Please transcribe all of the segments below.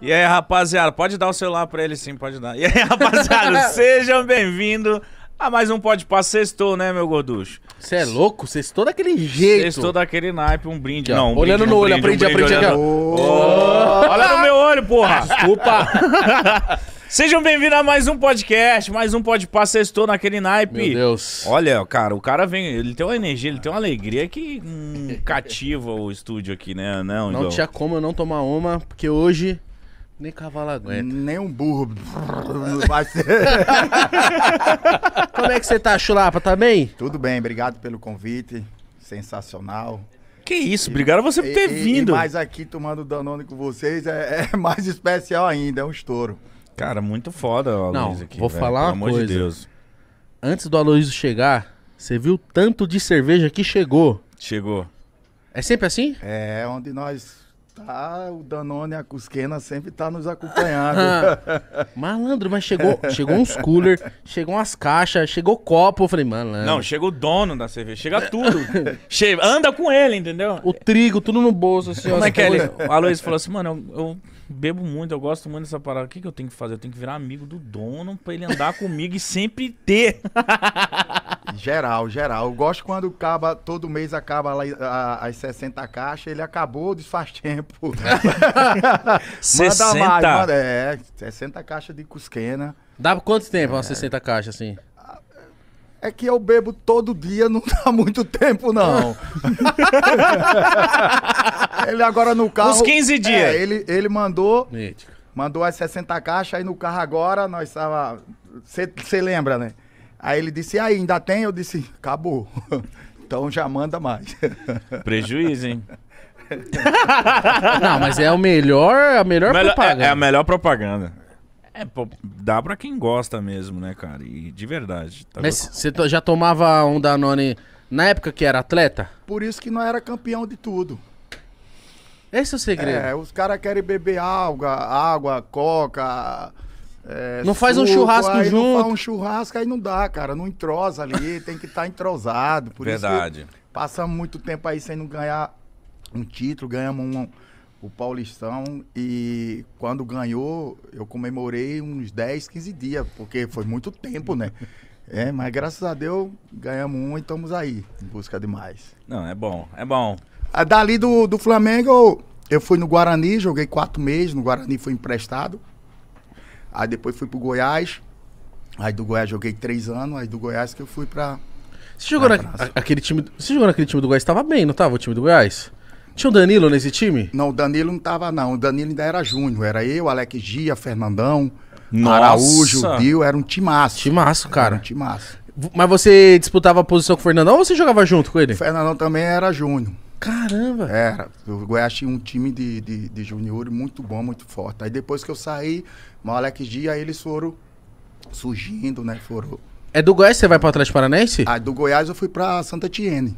E aí, rapaziada, pode dar o celular pra ele sim, pode dar. E aí, rapaziada, sejam bem-vindos a mais um Pode Passar Sextou, né, meu gorducho? Você é louco? Sextou daquele jeito. Sextou daquele naipe, um brinde. não, um Olhando brinde, no um olho, brinde, aprende, um brinde, aprende. Olhando... Oh. Olha no meu olho, porra. Desculpa. Sejam bem-vindos a mais um podcast, mais um Pode Passar Sextou naquele naipe. Meu Deus. Olha, cara, o cara vem, ele tem uma energia, ele tem uma alegria que hum, cativa o estúdio aqui, né? Não, não tinha como eu não tomar uma, porque hoje... Nem cavalo aguenta. Nem um burro. Como é que você tá, Chulapa? Tá bem? Tudo bem, obrigado pelo convite. Sensacional. Que isso, obrigado a você por ter e, vindo. E, mas aqui tomando Danone com vocês é, é, mais especial ainda, é um estouro. Cara, muito foda o Aloysio Não, aqui, Vou falar uma coisa. De Antes do Aloysio chegar, você viu tanto de cerveja que chegou. Chegou. É sempre assim? É, onde nós Tá, o Danone e a Cusquena sempre tá nos acompanhando. Ah, malandro, mas chegou, chegou uns cooler, chegou umas caixas, chegou copo. Eu falei, malandro. Não, chega o dono da cerveja, chega tudo. chega, anda com ele, entendeu? O trigo, tudo no bolso, assim. Como é que é, ele, a Luiz falou assim, mano, eu, eu, bebo muito, eu gosto muito dessa parada. O que, que eu tenho que fazer? Eu tenho que virar amigo do dono pra ele andar comigo e sempre ter. Geral, geral. Eu gosto quando acaba, todo mês acaba lá, a, as 60 caixas, ele acabou, desfaz tempo. É. manda 60? mais, manda, é, 60 caixas de cusquena. Dá quanto tempo é. 60 caixas assim? É que eu bebo todo dia, não dá muito tempo, não. ele agora no carro. Uns 15 é, dias. É, ele, ele mandou. Mítico. Mandou as 60 caixas, aí no carro agora, nós tava. Você lembra, né? Aí ele disse, aí, ainda tem? Eu disse, acabou. então já manda mais. Prejuízo, hein? Não, mas é o melhor, a melhor, melhor é- propaganda. É, é, a melhor propaganda. É, pô, dá pra quem gosta mesmo, né, cara? E de verdade. Tá mas você já tomava um Danone na época que era atleta? Por isso que não era campeão de tudo. Esse é o segredo. É, os caras querem beber alga, água, coca, é, não faz um churrasco aí junto. Não faz um churrasco, aí não dá, cara. Não entrosa ali, tem que estar tá entrosado. Por Verdade. Isso passamos muito tempo aí sem não ganhar um título, ganhamos um, o Paulistão e quando ganhou, eu comemorei uns 10, 15 dias, porque foi muito tempo, né? É, mas graças a Deus ganhamos um e estamos aí, em busca de mais. Não, é bom, é bom. A dali do, do Flamengo, eu fui no Guarani, joguei quatro meses, no Guarani fui emprestado. Aí depois fui pro Goiás. Aí do Goiás joguei três anos, aí do Goiás que eu fui pra. Você jogou, na, aquele time, você jogou naquele time do Goiás? Tava bem, não tava o time do Goiás? Tinha o Danilo nesse time? Não, o Danilo não tava, não. O Danilo ainda era júnior. Era eu, Alex Gia, Fernandão, Nossa. Araújo, Bill. Era um timaço. Timaço, cara. Era um timaço. Mas você disputava a posição com o Fernandão ou você jogava junto com ele? O Fernandão também era júnior. Caramba! Era. O Goiás tinha um time de, de, de juniores muito bom, muito forte. Aí depois que eu saí, moleque Dia, aí eles foram surgindo, né? Foram. É do Goiás você vai para o Atlético Paranaense? Ah, do Goiás eu fui para Santa Tiene.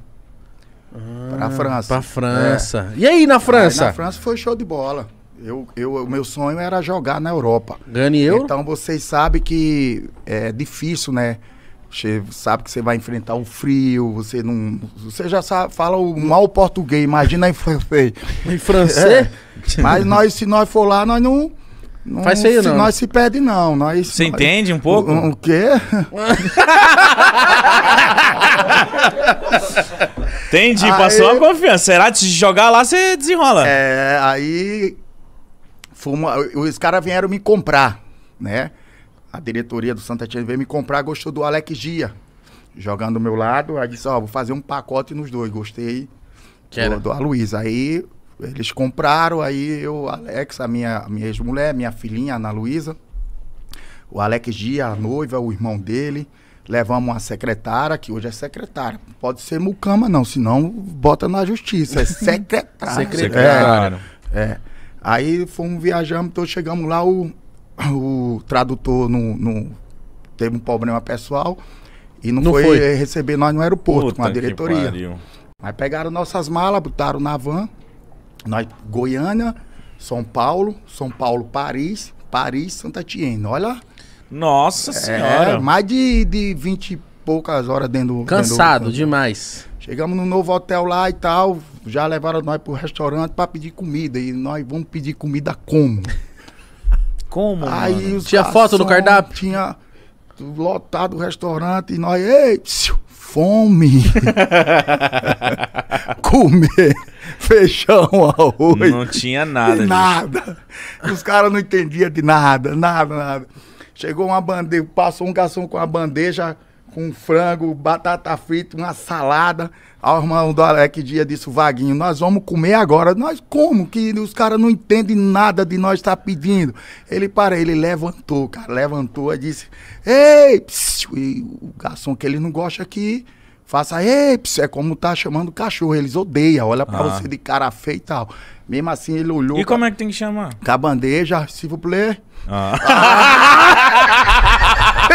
Ah, para França. Para França. É. E aí na França? Aí, na França foi show de bola. Eu, eu, o meu sonho era jogar na Europa. Ganhei eu? Então vocês sabem que é difícil, né? Você sabe que você vai enfrentar o frio, você não. Você já sabe, fala o mal português, imagina em francês. Em francês? É. Mas nós, se nós for lá, nós não. Não, Faz feio, não. Nós se perde, não. Nós, Você nós... entende um pouco? O, o quê? Entendi, aí... passou a confiança. Será que se jogar lá, você desenrola? É, aí. Fomos, os caras vieram me comprar, né? a diretoria do Santa Tia veio me comprar, gostou do Alex Dia, jogando do meu lado. Aí disse, ó, oh, vou fazer um pacote nos dois. Gostei que era? do, do Aloysio. Aí eles compraram, aí eu, Alex, a minha, minha ex-mulher, minha filhinha, Ana Luísa, o Alex Dia, a noiva, o irmão dele, levamos uma secretária, que hoje é secretária. Pode ser mucama, não, senão bota na justiça. É secretária. secretária. É, é. Aí fomos, viajamos, então chegamos lá, o, o tradutor não, não teve um problema pessoal e não, não foi, foi, receber nós no aeroporto Puta com a diretoria. Mas pegaram nossas malas, botaram na van, nós, Goiânia, São Paulo, São Paulo, Paris, Paris, Santa Tiena. Olha. Nossa é, Senhora! mais de, de 20 e poucas horas dentro do. Cansado dentro, demais. Chegamos no novo hotel lá e tal, já levaram nós pro restaurante para pedir comida. E nós vamos pedir comida como? como? Aí tinha foto no cardápio? Tinha lotado o restaurante e nós, ei, fome. Comer feijão, arroz. Não tinha nada. Nada. Os caras não entendiam de nada, nada, nada. Chegou uma bandeja, passou um garçom com a bandeja com frango, batata frita, uma salada. Ao irmão do Alec dia disse, Vaguinho, nós vamos comer agora. Nós como? Que os caras não entendem nada de nós estar tá pedindo. Ele para ele levantou, cara, levantou e disse, ei, psiu, e o garçom que ele não gosta aqui, faça, ei, psiu, é como tá chamando o cachorro, eles odeiam, olha pra ah. você de cara feia e tal. Mesmo assim, ele olhou. E como é que tem que chamar? Com a bandeja, se vous plaît. Ah. ah.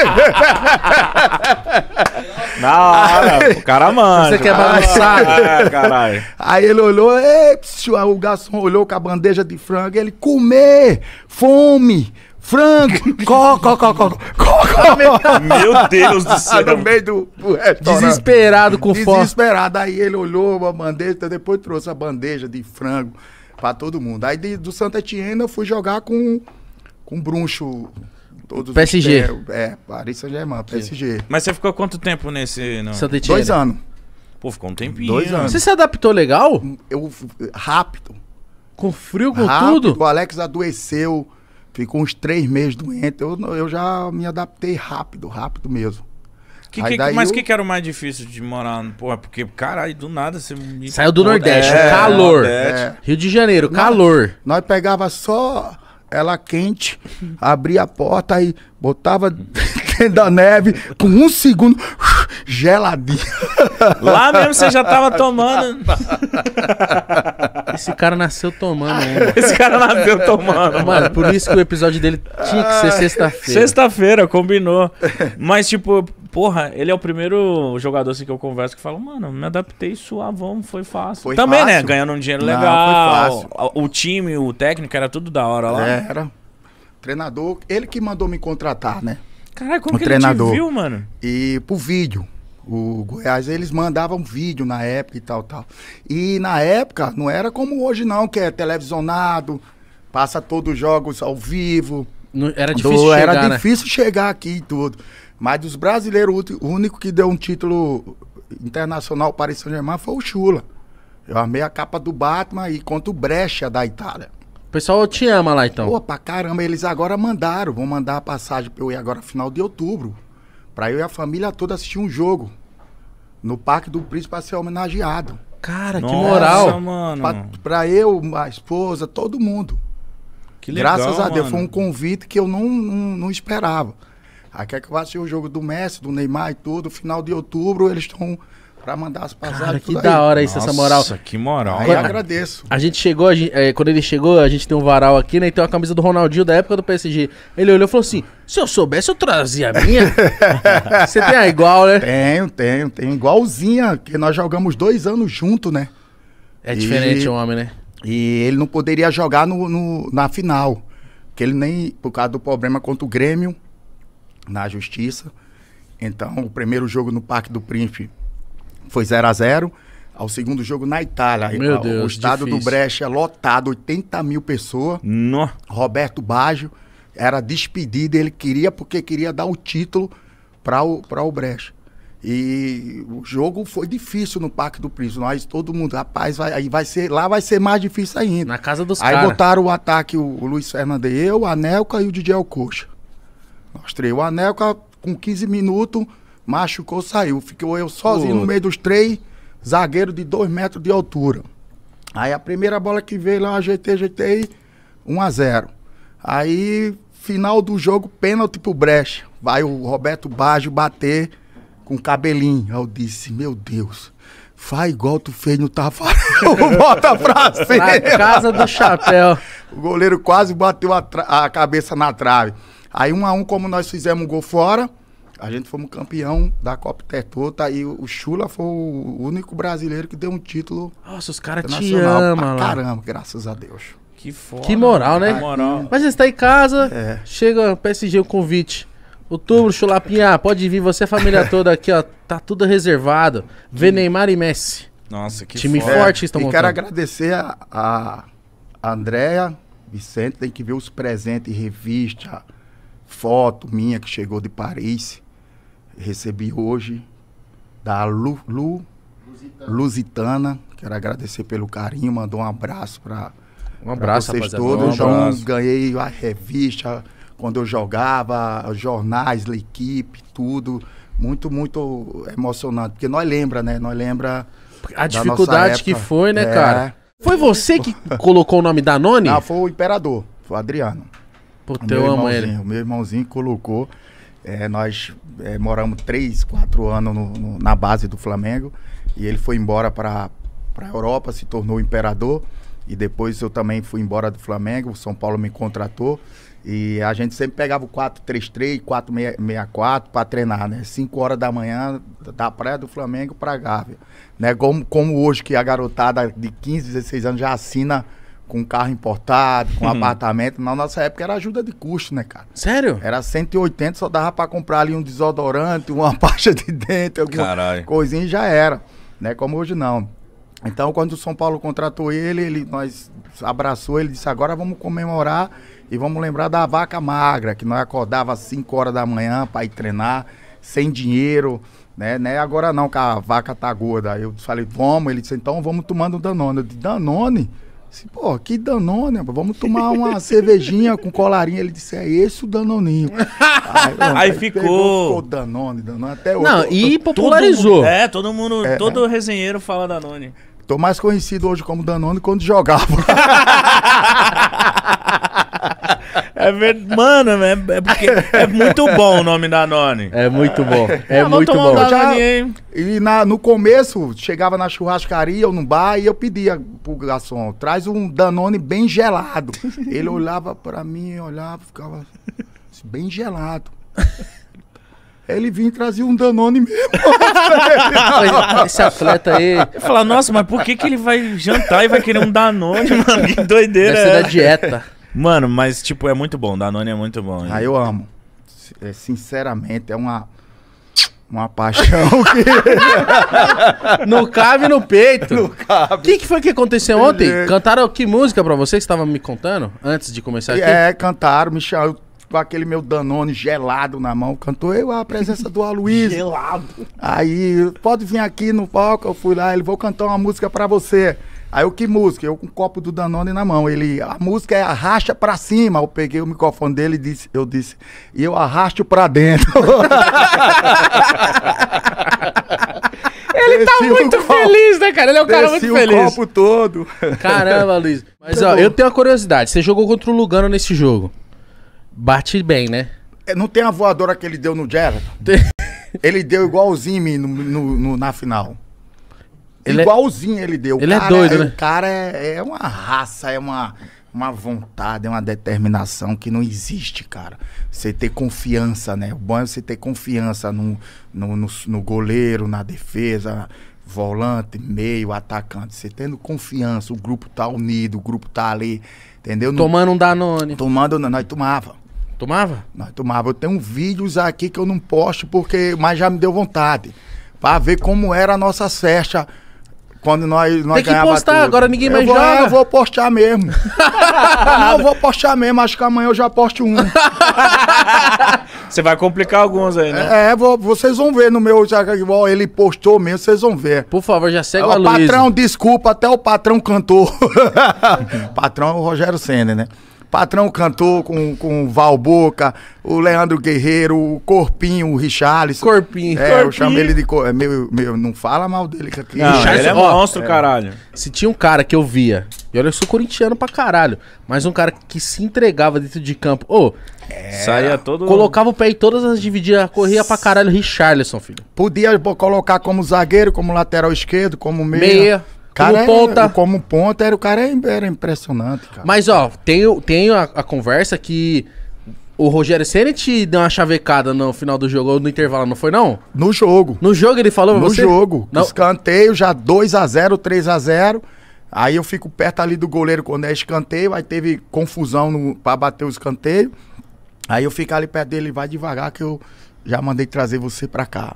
Na hora, o cara manda. Você quer balançar? Ah, caralho. Aí ele olhou, Ei, psiu, o garçom olhou com a bandeja de frango, ele comer, fome. Frango, co, co, co, co, co, co. Meu Deus do céu. no meio do, do Desesperado com fome. Desesperado. Aí ele olhou a bandeja, depois trouxe a bandeja de frango pra todo mundo. Aí de, do Santa Etienne eu fui jogar com, com um bruncho Todos PSG. Os, é, é, Paris Saint-Germain, PSG. Mas você ficou quanto tempo nesse. Não? Dois anos. Pô, ficou um tempinho. Dois anos. Você se adaptou legal? Eu, rápido. Com frio, com rápido. tudo? O Alex adoeceu, ficou uns três meses doente. Eu, eu já me adaptei rápido, rápido mesmo. Que, que, mas o eu... que, que era o mais difícil de morar? Porra, é porque, caralho, do nada você. Saiu do Nordeste, é, calor. É. Rio de Janeiro, nós, calor. Nós pegava só ela quente, abria a porta e botava dentro da neve, com um segundo, geladinho Lá mesmo você já tava tomando. Esse cara nasceu tomando, né? Esse cara nasceu tomando. Mano, por isso que o episódio dele tinha que ser sexta-feira. Sexta-feira, combinou. Mas, tipo, Porra, ele é o primeiro jogador assim, que eu converso que fala, mano, me adaptei suavão, foi fácil. Foi Também, né, fácil. né? Ganhando um dinheiro legal. Não, foi fácil. O, o, time, o técnico, era tudo da hora lá. era. Treinador, ele que mandou me contratar, né? Caralho, como o que treinador. ele te viu, mano? E pro vídeo. O Goiás, eles mandavam vídeo na época e tal, tal. E na época, não era como hoje não, que é televisionado, passa todos os jogos ao vivo. Não, era difícil do, chegar, Era né? difícil chegar aqui e tudo. Mas dos brasileiros, o único que deu um título internacional para o São Germain foi o Chula. Eu amei a capa do Batman e contra o Brecha da Itália. O pessoal te ama lá então. Pô, pra caramba, eles agora mandaram. Vão mandar a passagem pra eu ir agora final de outubro. Pra eu e a família toda assistir um jogo. No Parque do Príncipe pra ser homenageado. Cara, Nossa, que moral. Mano. Pra, pra, eu, a esposa, todo mundo. Que legal. Graças a Deus, foi um convite que eu não, não, não esperava. Aqui é que vai ser o jogo do Messi, do Neymar e tudo. Final de outubro eles estão para mandar as passagens. Cara, que da hora isso, Nossa, essa moral. Nossa, que moral. Aí agradeço. A gente chegou, a gente, é, quando ele chegou, a gente tem um varal aqui, né? E tem uma camisa do Ronaldinho da época do PSG. Ele olhou e falou assim: se eu soubesse, eu trazia a minha. Você tem a igual, né? Tenho, tenho, tenho. Igualzinha, que nós jogamos dois anos junto, né? É diferente o homem, né? E ele não poderia jogar no, no, na final. Porque ele nem, por causa do problema contra o Grêmio, na justiça. Então, o primeiro jogo no Parque do Príncipe foi 0 a 0 ao segundo jogo na Itália. Meu o estado difícil. do Brecha é lotado, 80 mil pessoas. No. Roberto Baggio era despedido, ele queria porque queria dar o título para o, pra o Brecha. E o jogo foi difícil no Parque do Príncipe. Nós, todo mundo, rapaz, vai, aí vai ser, lá vai ser mais difícil ainda. Na casa dos caras. Aí cara. botaram o ataque, o, o Luiz Fernandes, eu, a Nelca e o Didi Alcoxa. Mostrei o anel, com 15 minutos, machucou, saiu. Ficou eu sozinho no meio dos três, zagueiro de 2 metros de altura. Aí a primeira bola que veio lá, eu ajeitei, ajeitei, 1 a 0 Aí, final do jogo, pênalti pro Brecht. Vai o Roberto Baggio bater com cabelinho. Aí eu disse, meu Deus. Faz igual tu fez no Tafarel, bota pra cima. Na casa do chapéu. o goleiro quase bateu a, a cabeça na trave. Aí um a um, como nós fizemos gol fora, a gente fomos campeão da Copa Tetota tá e o Chula foi o único brasileiro que deu um título. Nossa, os caras te lá. Caramba, graças a Deus. Que foda. Que moral, né? Que moral. Mas você está em casa, é. chega o PSG o convite. Outubro, Chulapinha, pode vir, você a família toda aqui, ó. Tá tudo reservado. Vê que... Neymar e Messi. Nossa, que Time foda. forte é, E montando. quero agradecer a, a Andréa, Vicente, tem que ver os presentes, revista, foto minha que chegou de Paris. Recebi hoje da Lu, Lu Lusitana. Lusitana. Quero agradecer pelo carinho, mandou um abraço para um pra vocês todos. Um João, ganhei a revista quando eu jogava, jornais, a equipe, tudo. Muito, muito emocionante. Porque nós lembra, né? Nós lembra. A dificuldade que foi, né, é. cara? Foi você que colocou o nome da Noni? Não, foi o imperador, foi o Adriano. Puta, então eu amo ele. O meu irmãozinho colocou. É, nós é, moramos três, quatro anos no, no, na base do Flamengo e ele foi embora para a Europa, se tornou imperador e depois eu também fui embora do Flamengo, o São Paulo me contratou e a gente sempre pegava o 433, 464 para treinar, né? 5 horas da manhã da praia do Flamengo para Gávea, né? Como, como hoje que a garotada de 15, 16 anos já assina com carro importado, com uhum. apartamento. Na nossa época era ajuda de custo, né, cara? Sério? Era 180, só dava para comprar ali um desodorante, uma pasta de dente, alguma Carai. coisinha e já era. Né? Como hoje não. Então, quando o São Paulo contratou ele, ele nós abraçou ele disse: agora vamos comemorar e vamos lembrar da vaca magra, que nós acordava às 5 horas da manhã para ir treinar, sem dinheiro, né? né? Agora não, que a vaca tá gorda. Aí eu falei: vamos. Ele disse: então vamos tomando Danone. Eu disse: Danone? Assim, pô, que danone, né? vamos tomar uma cervejinha com colarinho. Ele disse, é esse o danoninho. Aí, aí, aí ficou. Pegou, danone, danone, até hoje. Não, eu, e tô, popularizou. Todo, é, todo mundo, é, todo é. resenheiro fala danone. Tô mais conhecido hoje como Danone quando jogava. é Mano, é, é, porque é muito bom o nome da Noni. É muito bom. É ah, muito bom. já, e na, no começo, chegava na churrascaria ou no bar e eu pedia pro garçom, traz um Danone bem gelado. Ele olhava pra mim, olhava, ficava assim, bem gelado. Ele vinha e trazia um Danone mesmo. Esse atleta aí. Eu falava, nossa, mas por que, que ele vai jantar e vai querer um Danone, mano? Que doideira. Deve ser é? da dieta. Mano, mas tipo, é muito bom. Danone é muito bom. Ah, eu amo. É, sinceramente, é uma uma paixão que. não cabe no peito. Não cabe. O que, que, foi que aconteceu ontem? Ele... Cantaram que música pra você que estava me contando antes de começar aqui? É, cantaram, me chamaram com aquele meu Danone gelado na mão. Cantou eu a presença do Aloysio. gelado. Aí, pode vir aqui no palco. Eu fui lá, ele vou cantar uma música pra você. Aí eu, que música? Eu com um copo do Danone na mão. Ele, a música é Arracha Pra Cima. Eu peguei o microfone dele e disse, eu disse, e eu arrasto pra dentro. Ele tá Desci tá muito feliz, né, cara? Ele é um Desci cara muito feliz. o copo todo. Caramba, Luiz. Mas, ó, eu tenho uma curiosidade. Você jogou contra o Lugano nesse jogo. Bate bem, né? É, não tem a voadora que ele deu no Gerard? ele deu igualzinho no, no, no, na final. Ele é- Igualzinho ele deu. Ele é cara, é doido, né? O cara é, é uma raça, é uma uma vontade, é uma determinação que não existe, cara. Você ter confiança, né? O bom é você ter confiança no, no, no, no goleiro, na defesa, volante, meio, atacante. Você tendo confiança, o grupo tá unido, o grupo tá ali, entendeu? Tomando um Danone. Tomando, nós tomava. Tomava? Nós tomava. Eu tenho vídeos aqui que eu não posto porque, mas já me deu vontade. Pra ver como era a nossa festa quando nós, nós Tem que postar, tudo. agora ninguém mais eu vou, joga. eu vou postar mesmo. não, eu vou postar mesmo, acho que amanhã eu já posto um. Você vai complicar alguns aí, né? É, vou, vocês vão ver no meu, ele postou mesmo, vocês vão ver. Por favor, já segue é o a Luiz. Patrão, desculpa, até o patrão cantou. patrão é o Rogério Senna, né? Patrão cantou com, com o Val Boca, o Leandro Guerreiro, o Corpinho, o Richarlison. Corpinho, É, Corpinho. eu chamo ele de. Cor... É meu, meu, não fala mal dele aqui. Não, Richarlison ele é monstro, é. caralho. Se tinha um cara que eu via, e olha, eu sou corintiano pra caralho, mas um cara que se entregava dentro de campo. Ô, é. saía todo. Colocava o pé em todas as divididas, corria pra caralho, Richarlison, filho. Podia colocar como zagueiro, como lateral esquerdo, como meia. Meia. Cara, como ponta. Era, como ponta, era, o cara é era impressionante, cara. Mas, ó, tem, tem a, a conversa que o Rogério Senna te deu uma chavecada no final do jogo, ou no intervalo, não foi, não? No jogo. No jogo ele falou No você... jogo. Não. Escanteio, já 2x0, 3x0. Aí eu fico perto ali do goleiro quando é escanteio, aí teve confusão no, pra bater o escanteio. Aí eu fico ali perto dele, vai devagar que eu já mandei trazer você pra cá.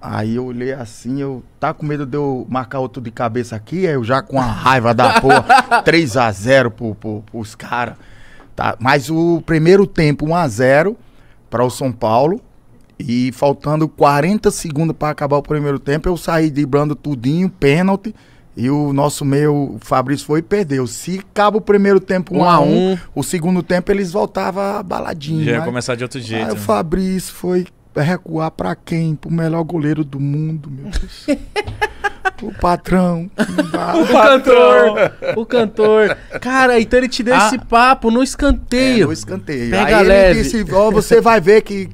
Aí eu olhei assim, eu tá com medo de eu marcar outro de cabeça aqui, aí eu já com a raiva da porra, 3 a 0 pro, pro, pros caras. Tá? Mas o primeiro tempo 1 a 0 para o São Paulo e faltando 40 segundos para acabar o primeiro tempo, eu saí driblando tudinho, pênalti. E o nosso meio, o Fabrício foi e perdeu. Se acaba o primeiro tempo 1 a 1 o segundo tempo eles voltavam baladinho. Já ia né? começar de outro jeito. Aí né? o Fabrício foi, recuar para quem? Pro melhor goleiro do mundo, meu Deus. o patrão. o cantor. o cantor. Cara, então ele te deu ah, esse papo no escanteio. É, no escanteio. Pega Aí leve. ele disse, oh, você vai ver que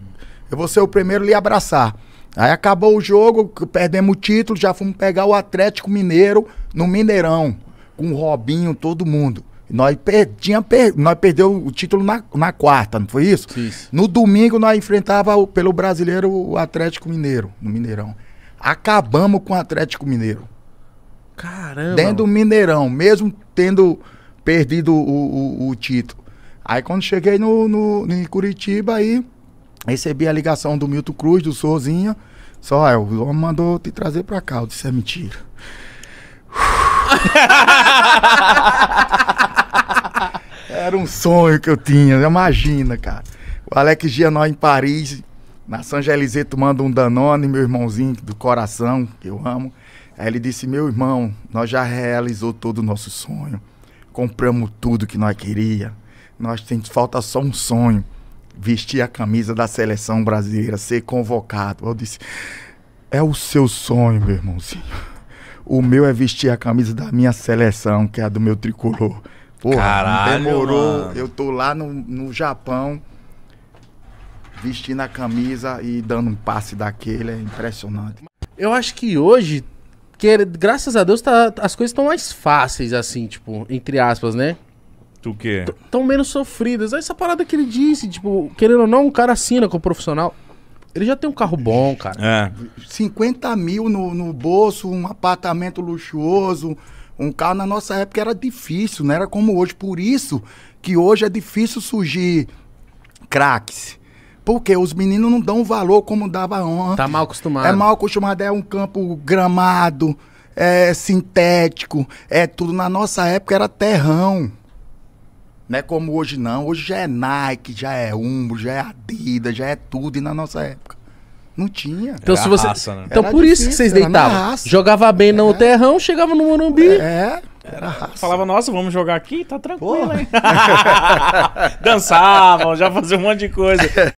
eu vou ser o primeiro a lhe abraçar. Aí acabou o jogo, perdemos o título, já fomos pegar o Atlético Mineiro no Mineirão. Com o Robinho, todo mundo. Nós, per, tinha per, nós perdeu o título na, na quarta, não foi isso? isso? No domingo nós enfrentava o, pelo brasileiro o Atlético Mineiro, no Mineirão. Acabamos com o Atlético Mineiro. Caramba! Dentro do Mineirão, mesmo tendo perdido o, o, o título. Aí quando cheguei no, no, em Curitiba, aí recebi a ligação do Milton Cruz, do Sozinha. Só, o homem mandou te trazer pra cá. Eu disse, é mentira. Era um sonho que eu tinha, né? imagina, cara. O Alex Gianó em Paris, na Sangelizê, tomando um Danone, meu irmãozinho do coração, que eu amo. Aí ele disse: Meu irmão, nós já realizou todo o nosso sonho. Compramos tudo que nós queria. Nós temos falta só um sonho: vestir a camisa da seleção brasileira, ser convocado. Eu disse: É o seu sonho, meu irmãozinho. O meu é vestir a camisa da minha seleção, que é a do meu tricolor. Porra, Caralho, demorou. Mano. Eu tô lá no, no Japão vestindo a camisa e dando um passe daquele, é impressionante. Eu acho que hoje, que, é, graças a Deus, tá, as coisas estão mais fáceis, assim, tipo, entre aspas, né? Tu quê? Tão menos sofridas. Essa parada que ele disse, tipo, querendo ou não, um cara assina com o profissional. Ele já tem um carro bom, cara. É. 50 mil no, no bolso, um apartamento luxuoso. Um carro na nossa época era difícil, não né? era como hoje. Por isso que hoje é difícil surgir craques. Porque os meninos não dão valor como dava ontem. Tá mal acostumado. É mal acostumado, é um campo gramado, é sintético, é tudo. Na nossa época era terrão. Não é como hoje não. Hoje já é Nike, já é Umbro, já é Adidas, já é tudo. E na nossa época não tinha. Então, se você... Raça, né? então por difícil, isso que vocês deitavam. Jogava bem é. no terrão, chegava no Morumbi. É. Era raça. Falava, nossa, vamos jogar aqui, tá tranquilo, hein? Dançavam, já faziam um monte de coisa.